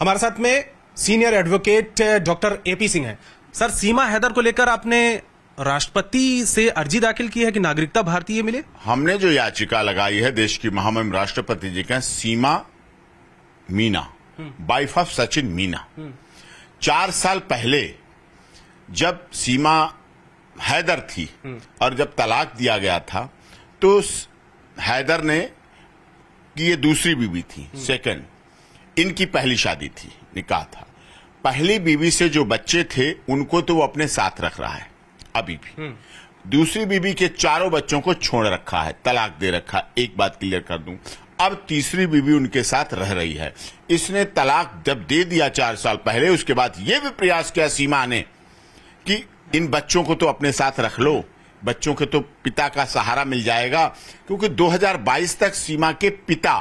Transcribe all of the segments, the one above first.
हमारे साथ में senior advocate doctor AP Singh है सर सीमा हैदर को लेकर आपने राष्ट्रपति से अर्जी दाखिल की है कि नागरिकता भारतीय मिले हमने जो याचिका लगाई है देश की महामहिम राष्ट्रपति जी का Seema Meena wife hmm. Of Sachin Meena hmm. चार साल पहले जब सीमा हैदर थी हम्म। और जब तलाक दिया गया था तो हैदर ने की ये दूसरी बीवी थी सेकंड इनकी पहली शादी थी निकाह था पहली बीवी से जो बच्चे थे उनको तो वो अपने साथ रख रहा है अभी भी हम्म। दूसरी बीबी के चारों बच्चों को छोड़ रखा है तलाक दे रखा है एक बात क्लियर कर दूं अब तीसरी बीवी उनके साथ रह रही है इसने तलाक जब दे दिया चार साल पहले उसके बाद यह भी प्रयास किया सीमा ने कि इन बच्चों को तो अपने साथ रख लो बच्चों के तो पिता का सहारा मिल जाएगा क्योंकि 2022 तक सीमा के पिता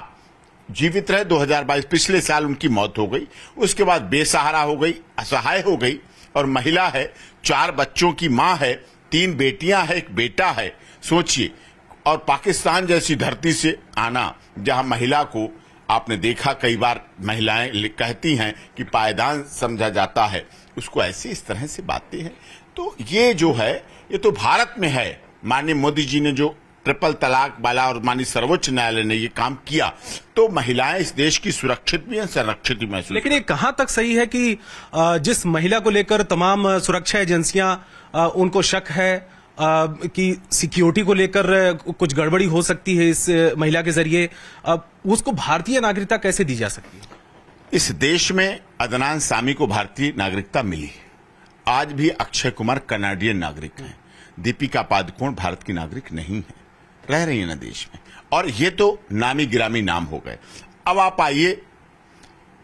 जीवित रहे 2022 पिछले साल उनकी मौत हो गई उसके बाद बेसहारा हो गई असहाय हो गई और महिला है चार बच्चों की माँ है तीन बेटियां है एक बेटा है सोचिए और पाकिस्तान जैसी धरती से आना जहां महिला को आपने देखा कई बार महिलाएं कहती हैं कि पायदान समझा जाता है उसको ऐसे इस तरह से बातें हैं तो ये जो है ये तो भारत में है माननीय मोदी जी ने जो ट्रिपल तलाक बाला और मानी सर्वोच्च न्यायालय ने ये काम किया तो महिलाएं इस देश की सुरक्षित भी हैं संरक्षित भी महसूस लेकिन ये कहां तक सही है कि जिस महिला को लेकर तमाम सुरक्षा एजेंसियां उनको शक है कि सिक्योरिटी को लेकर कुछ गड़बड़ी हो सकती है इस महिला के जरिए उसको भारतीय नागरिकता कैसे दी जा सकती है इस देश में अदनान सामी को भारतीय नागरिकता मिली आज भी अक्षय कुमार कनाडियन नागरिक हैं दीपिका पादुकोण भारत की नागरिक नहीं है रह रही है ना देश में और ये तो नामी गिरामी नाम हो गए अब आप आइए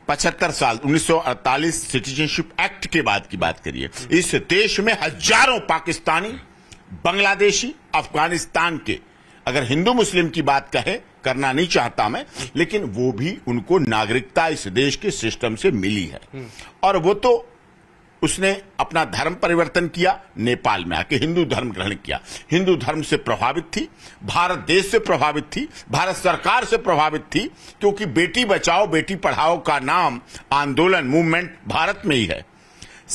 पचहत्तर साल 1948 सिटीजनशिप एक्ट के बाद की बात करिए इस देश में हजारों पाकिस्तानी बांग्लादेशी अफगानिस्तान के अगर हिंदू मुस्लिम की बात कहे करना नहीं चाहता मैं लेकिन वो भी उनको नागरिकता इस देश के सिस्टम से मिली है और वो तो उसने अपना धर्म परिवर्तन किया नेपाल में आके हिंदू धर्म ग्रहण किया हिंदू धर्म से प्रभावित थी भारत देश से प्रभावित थी भारत सरकार से प्रभावित थी क्योंकि बेटी बचाओ बेटी पढ़ाओ का नाम आंदोलन मूवमेंट भारत में ही है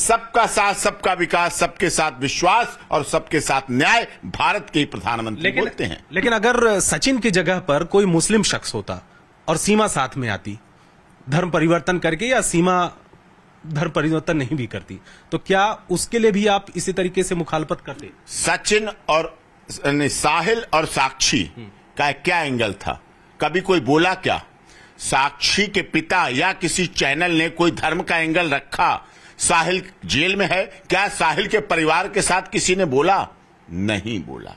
सबका साथ सबका विकास सबके साथ विश्वास और सबके साथ न्याय भारत के प्रधानमंत्री बोलते हैं लेकिन अगर सचिन की जगह पर कोई मुस्लिम शख्स होता और सीमा साथ में आती धर्म परिवर्तन करके या सीमा धर्म परिवर्तन नहीं भी करती तो क्या उसके लिए भी आप इसी तरीके से मुखालपत करते सचिन और साहिल और साक्षी हम्म। का क्या एंगल था कभी कोई बोला क्या साक्षी के पिता या किसी चैनल ने कोई धर्म का एंगल रखा साहिल जेल में है क्या साहिल के परिवार के साथ किसी ने बोला नहीं बोला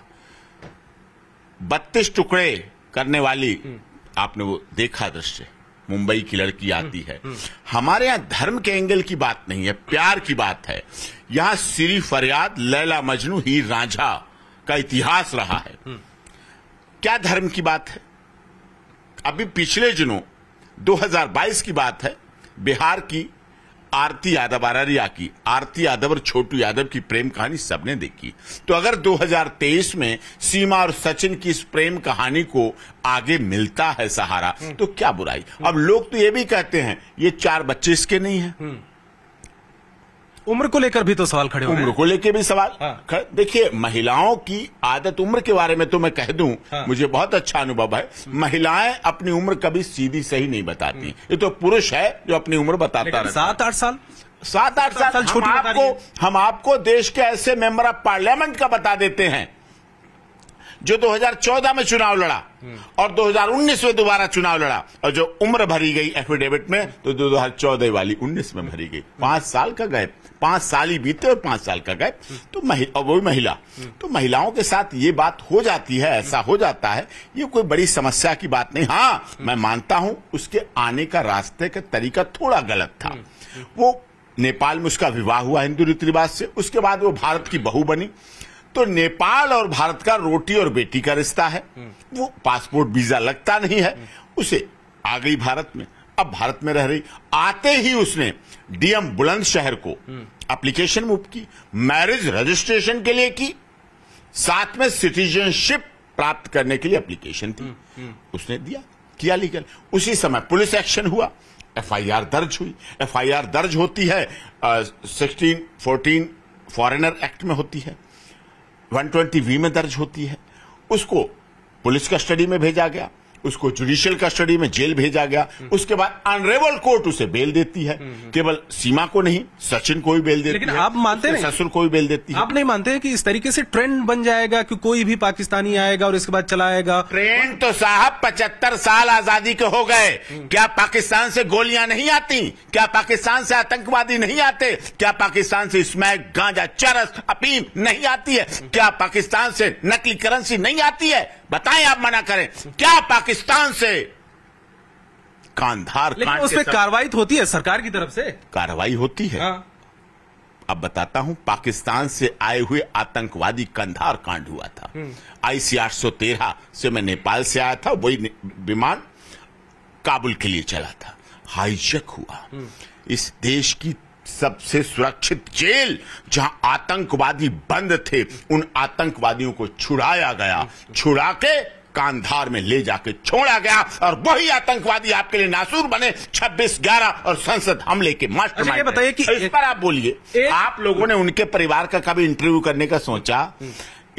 बत्तीस टुकड़े करने वाली हम्म। आपने वो देखा दृश्य मुंबई की लड़की हम्म, आती है हम्म। हमारे यहां धर्म के एंगल की बात नहीं है प्यार की बात है यहां श्री फरियाद लैला मजनू ही राझा का इतिहास रहा है हम्म। क्या धर्म की बात है अभी पिछले दिनों 2022 की बात है बिहार की आरती यादव आरारिया की आरती यादव और छोटू यादव की प्रेम कहानी सबने देखी तो अगर 2023 में सीमा और सचिन की इस प्रेम कहानी को आगे मिलता है सहारा तो क्या बुराई अब लोग तो ये भी कहते हैं ये चार बच्चे इसके नहीं है हम्म। उम्र को लेकर भी तो सवाल खड़े हो उम्र को लेकर भी सवाल हाँ। देखिए महिलाओं की आदत उम्र के बारे में तो मैं कह दूं हाँ। मुझे बहुत अच्छा अनुभव है महिलाएं अपनी उम्र कभी सीधी सही नहीं बताती ये तो पुरुष है जो अपनी उम्र बताता है सात आठ साल सात आठ साल छोटी आपको हम आपको देश के ऐसे मेंबर ऑफ पार्लियामेंट का बता देते हैं जो 2014 में चुनाव लड़ा और 2019 में दोबारा चुनाव लड़ा और जो उम्र भरी गई एफिडेविट में तो दो हजार चौदह वाली उन्नीस में भरी गई पांच साल का गैप पांच साल ही बीते और पांच साल का गैप तो महिला और वो महिला तो महिलाओं के साथ ये बात हो जाती है ऐसा हो जाता है ये कोई बड़ी समस्या की बात नहीं हाँ मैं मानता हूं उसके आने का रास्ते का तरीका थोड़ा गलत था वो नेपाल में उसका विवाह हुआ हिंदू रीति रिवाज से उसके बाद वो भारत की बहू बनी तो नेपाल और भारत का रोटी और बेटी का रिश्ता है वो पासपोर्ट वीजा लगता नहीं है उसे आ गई भारत में अब भारत में रह रही आते ही उसने डीएम बुलंदशहर को एप्लीकेशन मूव की मैरिज रजिस्ट्रेशन के लिए की साथ में सिटीजनशिप प्राप्त करने के लिए एप्लीकेशन थी उसने दिया किया लीगल उसी समय पुलिस एक्शन हुआ एफआईआर दर्ज हुई एफआईआर दर्ज होती है सिक्सटीन फोर्टीन फॉरेनर एक्ट में होती है 120 वी में दर्ज होती है उसको पुलिस कस्टडी में भेजा गया उसको जुडिशियल कस्टडी में जेल भेजा गया उसके बाद अनरेबल कोर्ट उसे बेल देती है केवल सीमा को नहीं सचिन को भी बेल देती लेकिन है आप मानते हैं ससुर को भी बेल देती है आप नहीं मानते कि इस तरीके से ट्रेंड बन जाएगा कि कोई भी पाकिस्तानी आएगा और इसके बाद चलाएगा ट्रेंड तो साहब पचहत्तर साल आजादी के हो गए क्या पाकिस्तान से गोलियां नहीं आती क्या पाकिस्तान से आतंकवादी नहीं आते क्या पाकिस्तान से स्मैक गांजा चरस अपीम नहीं आती है क्या पाकिस्तान से नकली करेंसी नहीं आती है बताएं आप मना करें क्या पाकिस्तान से कांधार लेकिन उस पर कार्रवाई तो होती है सरकार की तरफ से कार्रवाई होती है हाँ। अब बताता हूं पाकिस्तान से आए हुए आतंकवादी कंधार कांड हुआ था हम्म। आईसी तेरह से मैं नेपाल से आया था वही विमान काबुल के लिए चला था हाईजेक हुआ हम्म। इस देश की सबसे सुरक्षित जेल जहां आतंकवादी बंद थे उन आतंकवादियों को छुड़ाया गया छुड़ा के कांधार में ले जाके छोड़ा गया और वही आतंकवादी आपके लिए नासूर बने 26 ग्यारह और संसद हमले के मास्टर अच्छा बताइए कि इस पर आप बोलिए आप लोगों ने उनके परिवार का कभी इंटरव्यू करने का सोचा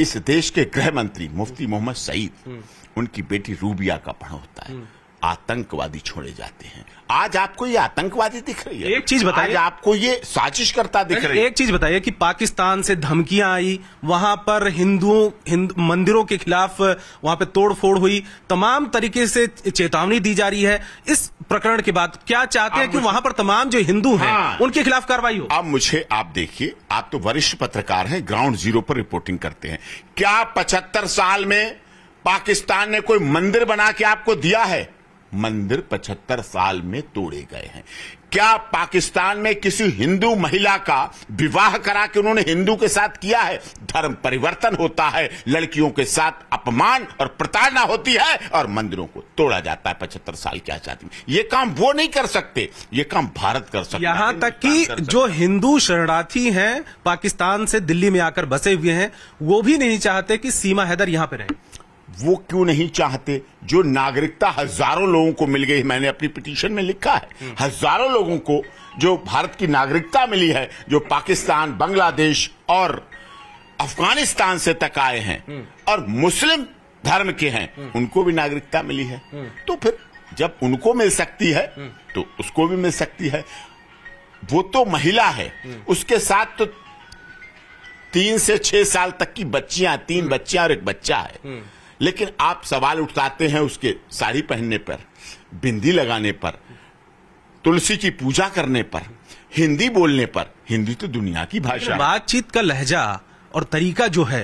इस देश के गृह मंत्री मुफ्ती मोहम्मद सईद हम्म। उनकी बेटी रूबिया का पढ़ा होता है हम्म। आतंकवादी छोड़े जाते हैं आज आपको ये आतंकवादी दिख रही है एक चीज बताइए आपको ये साजिश करता दिख रही है एक चीज बताइए कि पाकिस्तान से धमकियां आई वहां पर हिंदुओं हिंद, मंदिरों के खिलाफ वहां पे तोड़फोड़ हुई तमाम तरीके से चेतावनी दी जा रही है इस प्रकरण के बाद क्या चाहते हैं कि वहां पर तमाम जो हिंदू हैं हाँ। उनके खिलाफ कार्रवाई हो अब मुझे आप देखिए आप तो वरिष्ठ पत्रकार हैं ग्राउंड जीरो पर रिपोर्टिंग करते हैं क्या पचहत्तर साल में पाकिस्तान ने कोई मंदिर बना के आपको दिया है मंदिर 75 साल में तोड़े गए हैं क्या पाकिस्तान में किसी हिंदू महिला का विवाह करा के उन्होंने हिंदू के साथ किया है धर्म परिवर्तन होता है लड़कियों के साथ अपमान और प्रताड़ना होती है और मंदिरों को तोड़ा जाता है पचहत्तर साल की आजादी में ये काम वो नहीं कर सकते ये काम भारत कर सकता यहां तक कि जो हिंदू शरणार्थी हैं पाकिस्तान से दिल्ली में आकर बसे हुए हैं वो भी नहीं चाहते कि सीमा हैदर यहां पर रहे वो क्यों नहीं चाहते जो नागरिकता हजारों लोगों को मिल गई मैंने अपनी पिटीशन में लिखा है हम्म। हजारों लोगों को जो भारत की नागरिकता मिली है जो पाकिस्तान बांग्लादेश और अफगानिस्तान से तक आए हैं हम्म। और मुस्लिम धर्म के हैं हम्म। उनको भी नागरिकता मिली है तो फिर जब उनको मिल सकती है तो उसको भी मिल सकती है वो तो महिला है उसके साथ तो तीन से छह साल तक की बच्चियां तीन बच्चियां और एक बच्चा है लेकिन आप सवाल उठाते हैं उसके साड़ी पहनने पर बिंदी लगाने पर तुलसी की पूजा करने पर हिंदी बोलने पर हिंदी तो दुनिया की भाषा बातचीत का लहजा और तरीका जो है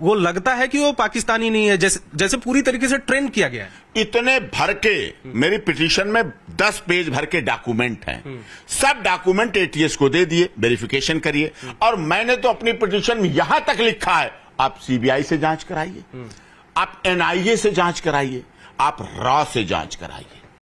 वो लगता है कि वो पाकिस्तानी नहीं है जैसे जैसे पूरी तरीके से ट्रेंड किया गया है इतने भर के मेरी पिटीशन में दस पेज भर के डॉक्यूमेंट हैं हम्म। सब डॉक्यूमेंट एटीएस को दे दिए वेरिफिकेशन करिए हम्म। और मैंने तो अपनी पिटीशन में यहां तक लिखा है आप सीबीआई से जांच कराइए हम्म। आप एनआईए से जांच कराइए आप रॉ से जांच कराइए